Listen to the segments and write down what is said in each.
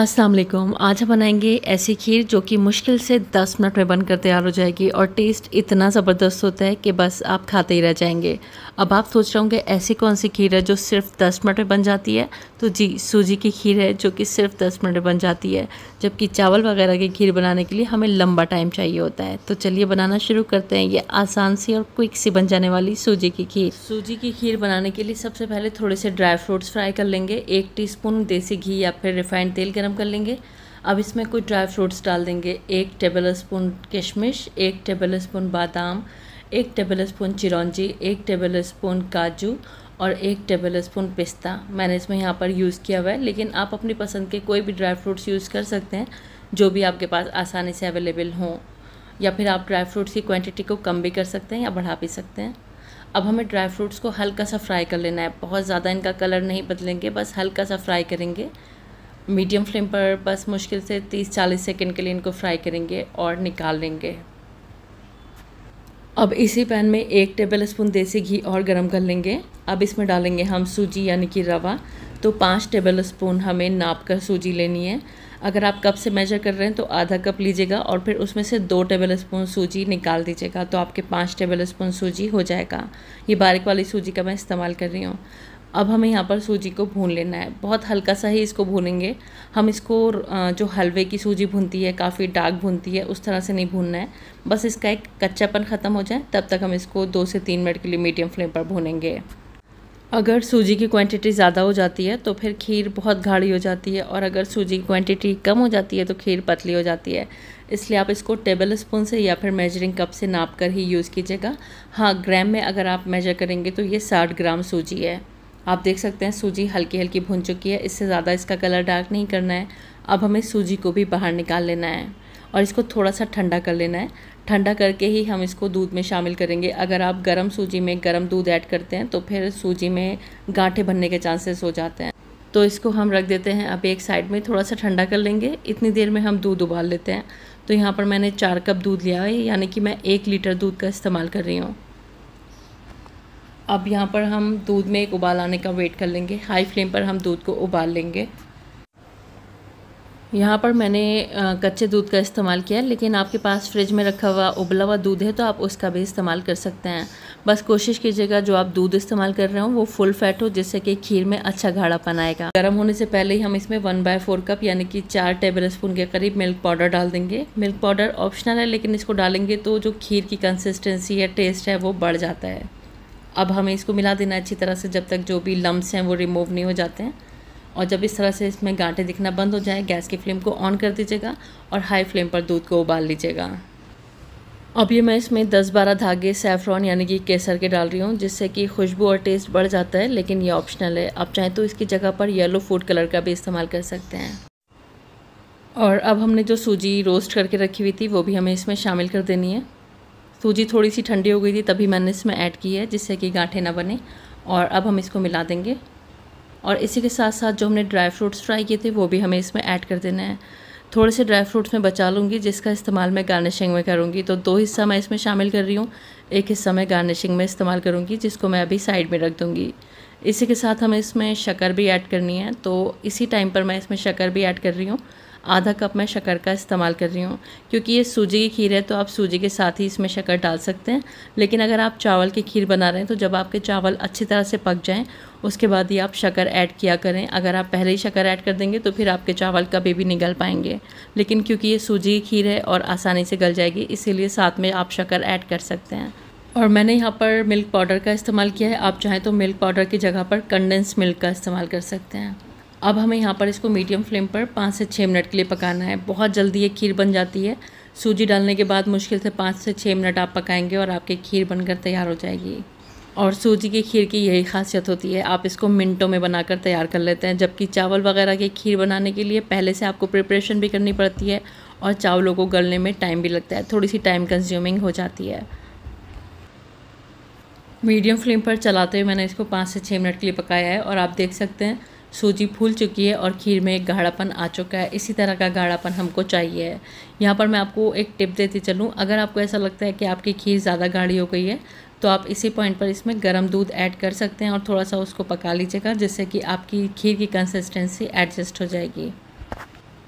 असलम आज हम बनाएंगे ऐसी खीर जो कि मुश्किल से 10 मिनट में बनकर तैयार हो जाएगी और टेस्ट इतना ज़बरदस्त होता है कि बस आप खाते ही रह जाएंगे अब आप सोच रहे होंगे ऐसी कौन सी खीर है जो सिर्फ 10 मिनट में बन जाती है तो जी सूजी की खीर है जो कि सिर्फ 10 मिनट में बन जाती है जबकि चावल वगैरह की खीर बनाने के लिए हमें लंबा टाइम चाहिए होता है तो चलिए बनाना शुरू करते हैं ये आसान सी और क्विक सी बन जाने वाली सूजी की खीर सूजी की खीर बनाने के लिए सबसे पहले थोड़े से ड्राई फ्रूट्स फ्राई कर लेंगे एक टी देसी घी या फिर रिफाइंड तेल गर्म कर लेंगे अब इसमें कुछ ड्राई फ्रूट्स डाल देंगे एक टेबल स्पून किशमिश एक टेबल स्पून बादाम एक टेबल स्पून चिरौंजी एक टेबल स्पून काजू और एक टेबल स्पून पिस्ता मैंने इसमें यहाँ पर यूज़ किया हुआ है लेकिन आप अपनी पसंद के कोई भी ड्राई फ्रूट्स यूज़ कर सकते हैं जो भी आपके पास आसानी से अवेलेबल हों या फिर आप ड्राई फ्रूट्स की क्वांटिटी को कम भी कर सकते हैं या बढ़ा भी सकते हैं अब हमें ड्राई फ्रूट्स को हल्का सा फ्राई कर लेना है बहुत ज़्यादा इनका कलर नहीं बदलेंगे बस हल्का सा फ्राई करेंगे मीडियम फ्लेम पर बस मुश्किल से 30-40 सेकंड के लिए इनको फ्राई करेंगे और निकाल लेंगे अब इसी पैन में एक टेबल स्पून देसी घी और गरम कर लेंगे अब इसमें डालेंगे हम सूजी यानी कि रवा तो पाँच टेबल स्पून हमें नाप कर सूजी लेनी है अगर आप कप से मेजर कर रहे हैं तो आधा कप लीजिएगा और फिर उसमें से दो टेबल स्पून सूजी निकाल दीजिएगा तो आपके पाँच टेबल स्पून सूजी हो जाएगा ये बारीक वाली सूजी का मैं इस्तेमाल कर रही हूँ अब हमें यहाँ पर सूजी को भून लेना है बहुत हल्का सा ही इसको भूनेंगे हम इसको जो हलवे की सूजी भूनती है काफ़ी डार्क भूनती है उस तरह से नहीं भूनना है बस इसका एक कच्चापन ख़त्म हो जाए तब तक हम इसको दो से तीन मिनट के लिए मीडियम फ्लेम पर भूनेंगे अगर सूजी की क्वांटिटी ज़्यादा हो जाती है तो फिर खीर बहुत गाढ़ी हो जाती है और अगर सूजी की क्वांटिटी कम हो जाती है तो खीर पतली हो जाती है इसलिए आप इसको टेबल स्पून से या फिर मेजरिंग कप से नाप कर ही यूज़ कीजिएगा हाँ ग्राम में अगर आप मेजर करेंगे तो ये साठ ग्राम सूजी है आप देख सकते हैं सूजी हल्की हल्की भुन चुकी है इससे ज़्यादा इसका कलर डार्क नहीं करना है अब हमें सूजी को भी बाहर निकाल लेना है और इसको थोड़ा सा ठंडा कर लेना है ठंडा करके ही हम इसको दूध में शामिल करेंगे अगर आप गर्म सूजी में गर्म दूध ऐड करते हैं तो फिर सूजी में गांठे बनने के चांसेस हो जाते हैं तो इसको हम रख देते हैं अब एक साइड में थोड़ा सा ठंडा कर लेंगे इतनी देर में हम दूध उबाल लेते हैं तो यहाँ पर मैंने चार कप दूध लिया है यानी कि मैं एक लीटर दूध का इस्तेमाल कर रही हूँ अब यहाँ पर हम दूध में एक उबाल आने का वेट कर लेंगे हाई फ्लेम पर हम दूध को उबाल लेंगे यहाँ पर मैंने कच्चे दूध का इस्तेमाल किया लेकिन आपके पास फ्रिज में रखा हुआ उबला हुआ दूध है तो आप उसका भी इस्तेमाल कर सकते हैं बस कोशिश कीजिएगा जो आप दूध इस्तेमाल कर रहे हो वो फुल फैट हो जिससे कि खीर में अच्छा गाढ़ापन आएगा गर्म होने से पहले ही हम इसमें वन बाय फोर कप यानी कि चार टेबल स्पून के करीब मिल्क पाउडर डाल देंगे मिल्क पाउडर ऑप्शनल है लेकिन इसको डालेंगे तो जो खीर की कंसिस्टेंसी है टेस्ट है वो बढ़ जाता है अब हमें इसको मिला देना अच्छी तरह से जब तक जो भी लम्ब्स हैं वो रिमूव नहीं हो जाते हैं और जब इस तरह से इसमें गांठे दिखना बंद हो जाए गैस की फ्लेम को ऑन कर दीजिएगा और हाई फ्लेम पर दूध को उबाल लीजिएगा अब ये मैं इसमें 10-12 धागे सैफ्रॉन यानी कि केसर के डाल रही हूँ जिससे कि खुशबू और टेस्ट बढ़ जाता है लेकिन ये ऑप्शनल है आप चाहें तो इसकी जगह पर येलो फूड कलर का भी इस्तेमाल कर सकते हैं और अब हमने जो सूजी रोस्ट करके रखी हुई थी वो भी हमें इसमें शामिल कर देनी है सूजी थोड़ी सी ठंडी हो गई थी तभी मैंने इसमें ऐड की है जिससे कि गांठे ना बने और अब हम इसको मिला देंगे और इसी के साथ साथ जो हमने ड्राई फ्रूट्स फ्राई किए थे वो भी हमें इसमें ऐड कर देना है थोड़े से ड्राई फ्रूट्स में बचा लूँगी जिसका इस्तेमाल मैं गार्निशिंग में करूँगी तो दो हिस्सा मैं इसमें शामिल कर रही हूँ एक हिस्सा मैं गार्निशिंग में इस्तेमाल करूँगी जिसको मैं अभी साइड में रख दूँगी इसी के साथ हमें इसमें शक्कर भी ऐड करनी है तो इसी टाइम पर मैं इसमें शक्कर भी ऐड कर रही हूँ आधा कप मैं शक्कर का इस्तेमाल कर रही हूँ क्योंकि ये सूजी की खीर है तो आप सूजी के साथ ही इसमें शक्कर डाल सकते हैं लेकिन अगर आप चावल की खीर बना रहे हैं तो जब आपके चावल अच्छी तरह से पक जाएं उसके बाद ही आप शक्कर ऐड किया करें अगर आप पहले ही शक्कर ऐड कर देंगे तो फिर आपके चावल कभी भी निगल पाएंगे लेकिन क्योंकि ये सूजी की खीर है और आसानी से गल जाएगी इसीलिए साथ में आप शक्कर ऐड कर सकते हैं और मैंने यहाँ पर मिल्क पाउडर का इस्तेमाल किया है आप चाहें तो मिल्क पाउडर की जगह पर कंडेंस मिल्क का इस्तेमाल कर सकते हैं अब हमें यहाँ पर इसको मीडियम फ्लेम पर पाँच से छः मिनट के लिए पकाना है बहुत जल्दी ये खीर बन जाती है सूजी डालने के बाद मुश्किल से पाँच से छः मिनट आप पकाएंगे और आपकी खीर बनकर तैयार हो जाएगी और सूजी की खीर की यही खासियत होती है आप इसको मिनटों में बनाकर तैयार कर लेते हैं जबकि चावल वगैरह की खीर बनाने के लिए पहले से आपको प्रिपरेशन भी करनी पड़ती है और चावलों को गलने में टाइम भी लगता है थोड़ी सी टाइम कंज्यूमिंग हो जाती है मीडियम फ्लेम पर चलाते हुए मैंने इसको पाँच से छः मिनट के लिए पकाया है और आप देख सकते हैं सूजी फूल चुकी है और खीर में एक गाढ़ापन आ चुका है इसी तरह का गाढ़ापन हमको चाहिए है यहाँ पर मैं आपको एक टिप देती चलूँ अगर आपको ऐसा लगता है कि आपकी खीर ज़्यादा गाढ़ी हो गई है तो आप इसी पॉइंट पर इसमें गर्म दूध ऐड कर सकते हैं और थोड़ा सा उसको पका लीजिएगा जिससे कि आपकी खीर की कंसिस्टेंसी एडजस्ट हो जाएगी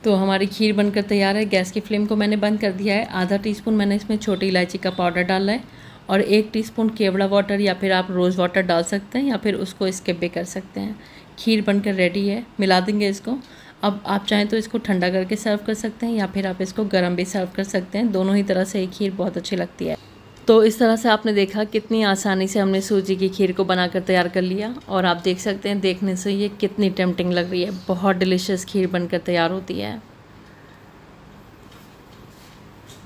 तो हमारी खीर बनकर तैयार है गैस की फ्लेम को मैंने बंद कर दिया है आधा टीस्पून मैंने इसमें छोटी इलायची का पाउडर डाला है और एक टीस्पून केवड़ा वाटर या फिर आप रोज़ वाटर डाल सकते हैं या फिर उसको स्किप भी कर सकते हैं खीर बनकर रेडी है मिला देंगे इसको अब आप चाहें तो इसको ठंडा करके सर्व कर सकते हैं या फिर आप इसको गर्म भी सर्व कर सकते हैं दोनों ही तरह से ये खीर बहुत अच्छी लगती है तो इस तरह से आपने देखा कितनी आसानी से हमने सूजी की खीर को बनाकर तैयार कर लिया और आप देख सकते हैं देखने से ये कितनी टेम्पटिंग लग रही है बहुत डिलीशियस खीर बनकर तैयार होती है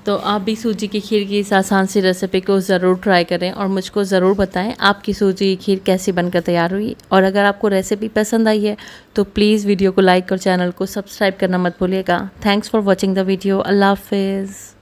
तो आप भी सूजी की खीर की इस आसान सी रेसिपी को ज़रूर ट्राई करें और मुझको ज़रूर बताएं आपकी सूजी की खीर कैसी बनकर तैयार हुई और अगर आपको रेसिपी पसंद आई है तो प्लीज़ वीडियो को लाइक और चैनल को सब्सक्राइब करना मत भूलिएगा thanks for watching the video अल्लाह हाफिज़